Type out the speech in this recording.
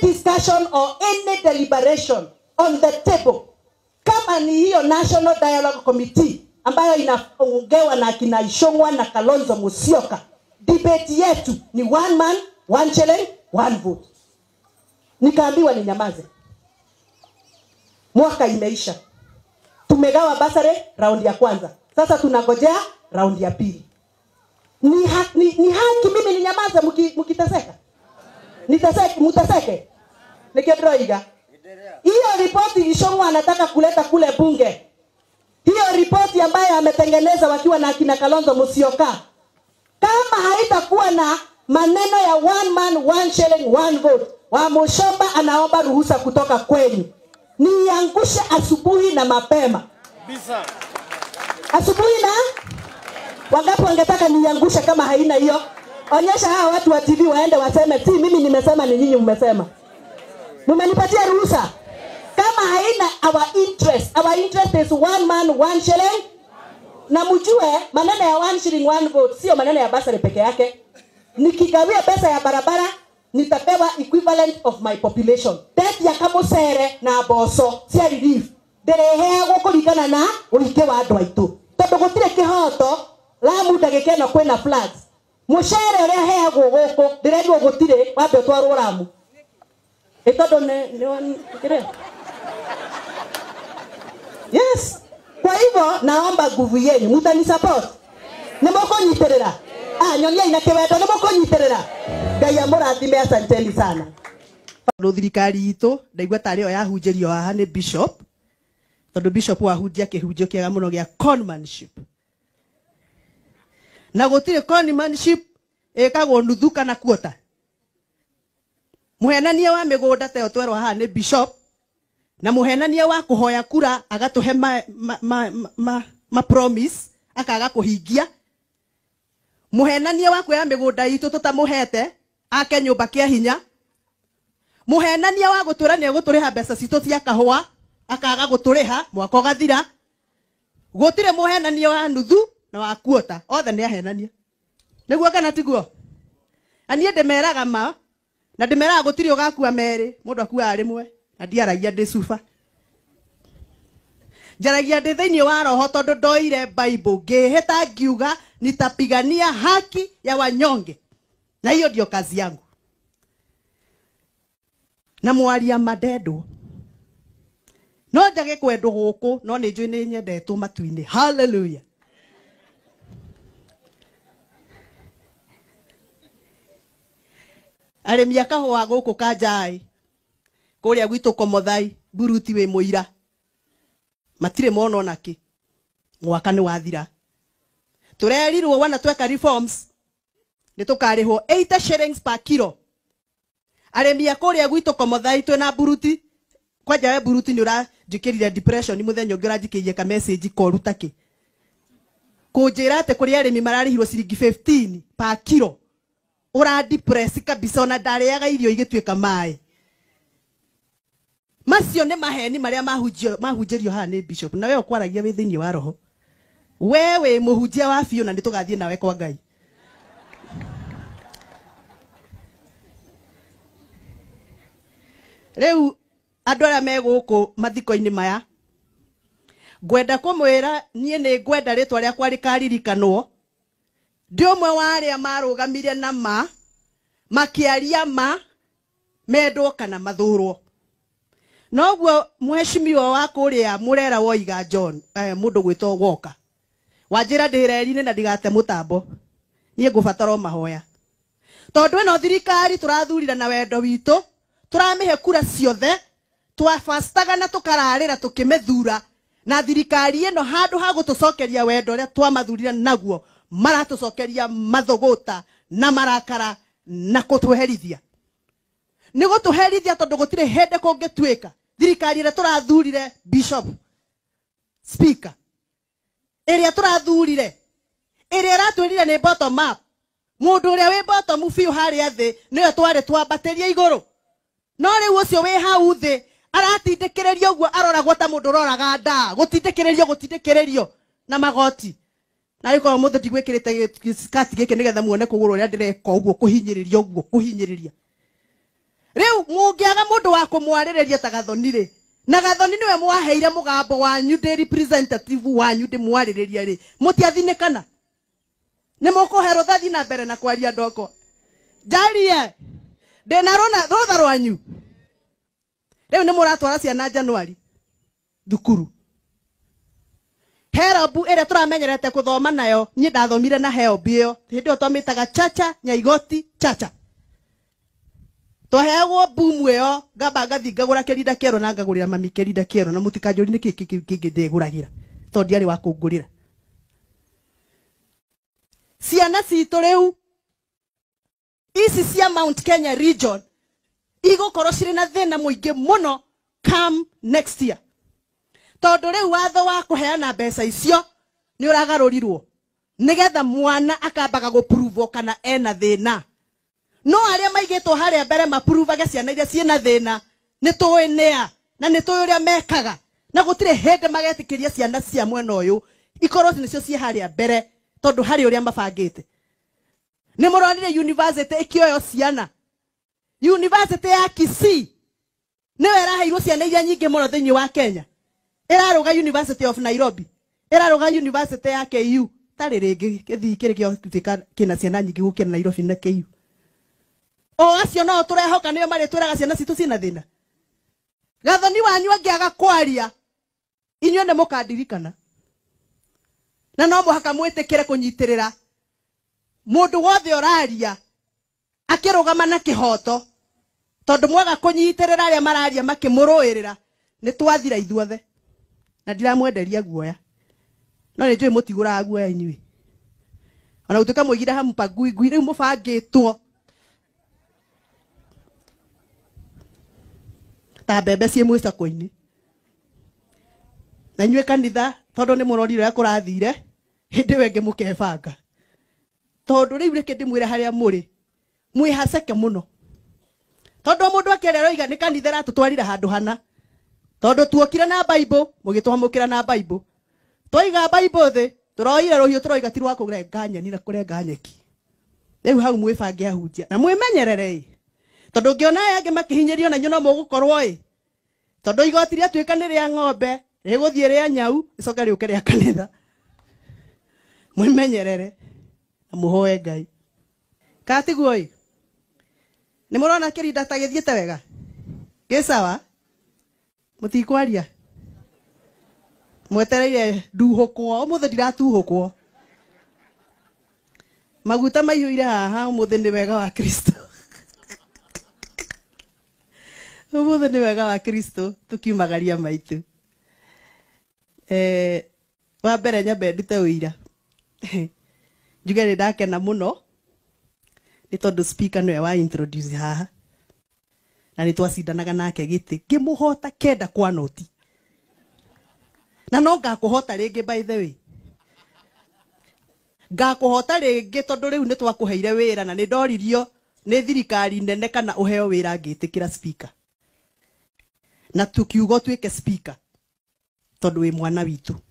discussion or any deliberation on the table, kama ni hiyo National Dialogue Committee ambayo inaongewa na akina Ishongwa na Kalonzo Musyoka, debate yetu ni one man one challenge one vote. Nikaambiwa nyamaze Mwaka imeisha, tumegawa basare raundi ya kwanza, sasa tunagojea raundi ya pili. Ni, ha, ni, ni haki mimi nyamaze mkiteseka? nitaseke mutaseke nikidroiga hiyo ripoti ishongwa anataka kuleta kule bunge, hiyo ripoti ambayo ametengeneza wakiwa na akina Kalonzo musioka kama haitakuwa na maneno ya one man one shilling one vote, Wamuchomba anaomba ruhusa kutoka kwenu, niangushe asubuhi na mapema Bisa. asubuhi na wangapi wangetaka niangushe kama haina hiyo Onyesha hawa watu wa TV waende waseme, ti, mimi nimesema, ni nyinyi mmesema. Mmenipatia ruhusa. Kama haina our interest, our interest is one man one shilling. Na mjue maneno ya one shilling one vote sio maneno ya basari peke yake. Nikigawia pesa ya barabara nitapewa equivalent of my population. That ya Kamocere na Boso si relief ndĩrĩheagwo kũringana na ũingĩ wa andũ aitũ tondũ gũtirĩ kĩhoto Lamu ndagĩka ĩno kwĩna floods mucere uria heagwo guku ndirendio gutire wambe utwarwo ramu ä tondå nä yes kwa hivyo naomba nguvu yenu mutani support nä måkånyitärä ah, nyoniai na kiwendo nä måkånyitärä ra ngai amå asanteni sana tondå thirikari itå ndaigua tarä yo yahunjä rio haha nä bishop tondå bishop wahunjia kä hunjio kä ega må no gä na gutire conmanship ikagwo nuthu kana kuota muhenania wa migunda teo twerwo haha ni bishop na muhenania wa kuhoya kura agatuhe ma, ma, ma, ma, ma promise akaga kuhingia muhenania wa kuoya migunda itu tutamuhete ake nyumba kia hinya muhenania wa gutura guturiha mbeca citu cia kahua akaga guturiha mwaka ugathira gutire muhenania wa nuthu na wakuota othe ni ahenania nä guo kana tiguo aniä ndä meraga ma na ndä meraga gå tirä å gakua merä må mwe na ndiaragia ndä cuba njaragia ndä thä iniä wa roho tondu ndoire bible ngä hä ta ngiuga nitapigania haki ya wanyonge na hiyo ndio kazi yangu na mwaria madendwo no njage kwendwo gå no ni njå nä nyendetwo matu-inä haleluya arĩmi a kahũa gũkũ kanjaĩ kũrĩa gwitũ komothai buruti wĩ mũira matire mono naki kĩ mwaka nĩ wathira tũrerirwo wana tweka reforms nĩ tũkarĩhwo 80 shillings per kilo arĩmi a kũrĩa gwitũ komothai twĩna mburuti kwanja we mburuti nĩ ũranjĩkĩrire depression ni mũthenya ũngĩ ũranjĩkĩrire ka message koru takĩ kũnjĩra atĩ kũrĩa arĩmi mararĩhirwo ciringi 15 per kilo ura depress kabisa ona ndareaga irio igituika mai macio ni maheni maria mahunjio mahunjirio haha ni bishop na we ukwaragia wi thiini wa roho we wi muhunjia wa biũ na nitugathie nawe kwa ngai riu andå arä a megåkå mathiko-inä maya ngwenda kå mwä ra niä nä ngwenda rä twa rä akwa ndi umwe wa aria marugamire na ma makiaria ma mendwo kana mathurwo noguo mheshimiwa wa kuria murera woiga John eh, mundu gwitwo woka wanjira ndirerine na ndigate mutambo nie ngubatara mahoya tondu ino thirikari turathurira na wendo witu turamihe kura ciothe twabastaga na tukararira tukimithura na thirikari ino handu ha gutucokeria wendo uria twamathurire naguo maratucokeria mathuguta na marakara na kutuherithia ni gutuherithia tondu gutire hende gå tirä hä ndä thirikari ä rä bishop speaker ä rä a tå rathurire ä bottom up må ndå å bottom biå harä a thä nä we twarä twambatä ria igå no rä u å cio wä hau thä aratindä kä rä aroragwo ta må ndå å roraga ndaa gå tindä na magoti na rä korwo må thä ndigwä kä rä te gä kä nä getha muone kå gå rå rä a ndä reka å guo kå hinyä ria å guo kå hinyä rä ria rä u må ngä aga må ndå wa kå mwarä ria ta gathoni rä na gathoni nä we mwaheire må gambo wanyu ndä wanyu ndä mwarä rä ria rä må tiathinä kana nä måkåherwo thathi na mbere na kwaria ndoko njarie ndä na rå tha rwanyu rä u nä ciana njanuari thukuru help ĩrĩa tũramenyerete gũthoma nayo niĩ ndathomire na help ĩyo hĩndĩ ĩyo twamĩtaga chacha nyaigoti chacha twaheagwo mbumu ĩyo ngamba ngathi ngagũra kĩrinda kĩerũ na ngagũrĩra mami kĩrinda kĩerũ na mũtikanjũri nĩkĩ kĩngĩ ndĩgũragĩra tondũ ndiarĩ wa kũngũrĩra ciana citũ rĩu ici cia Mount Kenya region igũkorwo cirĩ na thĩna mũingĩ mũno come next year tondu riu watho wa kuheana mbeca icio ni uragarurirwo nigetha mwana akambaga gupuruvwo kana ena thina no aria maigitwo haria mbere mapuruvage ciana iria ciina thina ni tuwi nia na ni tuwi uria mekaga na gutire hindi magetikiria ciana cia mwena uyu ikorwo nicio ciĩ haria mbere tondu hari uria mabangite ni muronire university ä kä ciana university ya kisii ni yo ĩraheirwo ciana iria nyingi muno no wa kenya iraruga University of Nairobi iraruga University ya KU tari ringi kithii kiri kia tuika kina ciana nyingi gukira Nairobi na KU o acio no turehoka nio mari twiraga ciana citu cina thina gathoni wanyu angiaga kwaria inyuĩ nĩ mũkandirikana na no mũhaka mwĩtĩkĩre kũnyitĩrĩra mũndũ wothe ũraria akĩrũgama na kĩhooto tondũ mwaga kũnyitĩrĩra arĩa mararia makĩmũrũĩrĩra nĩ twathira ithuothe na ndiramwenderia guoya no ni njå ä må tigåraga guoya inyuä ona gå tuä ka må igire hampa ngui ngui rä u ta bebe ciä mwä coko-inä na inyuä kanitha tondå ni må ya kurathire hindi a kå rathire hä ndä wengä må kebanga tondå rä u rä kä ndä mwä roiga ni kanitha ratå handu hana tondu tuokire na bible mugitwamukira na bible twaiga bible thi turoire ruhiu turoiga ti rwa kurenga nyeni na kurenga nyeki riu hau mwibange ahunjia na mwimenyerere tondu ngiona aya angi makihinyirio na nyono mugukorwo i tondu igoti ria tuika ni ria ng'ombe riguthie ria nyau icoke riuke ria kanitha mwimenyerere na muhoe ngai katiguo i ni murona kirinda ta githiite wega gisawa mutikwaria mwetereire nduhukwo umuthi ndiratuhukwo maguta maihũire haha umuthi nĩ wega wa kristo umuthi nĩ wega wa kristo tukiumagaria maitu eh, ee, wa mbere nyambe ndute ũira njuge nĩ ndakena mũno nĩ tondũ spika nĩwe wa introduce haha na nä twacindanaga nake gä tä ngä må hota kenda kwa noti na no ngakå hota rä ngä by the way ngakå hota rä ngä tondå rä u nä twakå heire wä ra na nä ndoririo nä thirikari nene kana å heo wä ra ngä tä kä ra spika na tukiugo tuä ke spika tondå wä mwana witå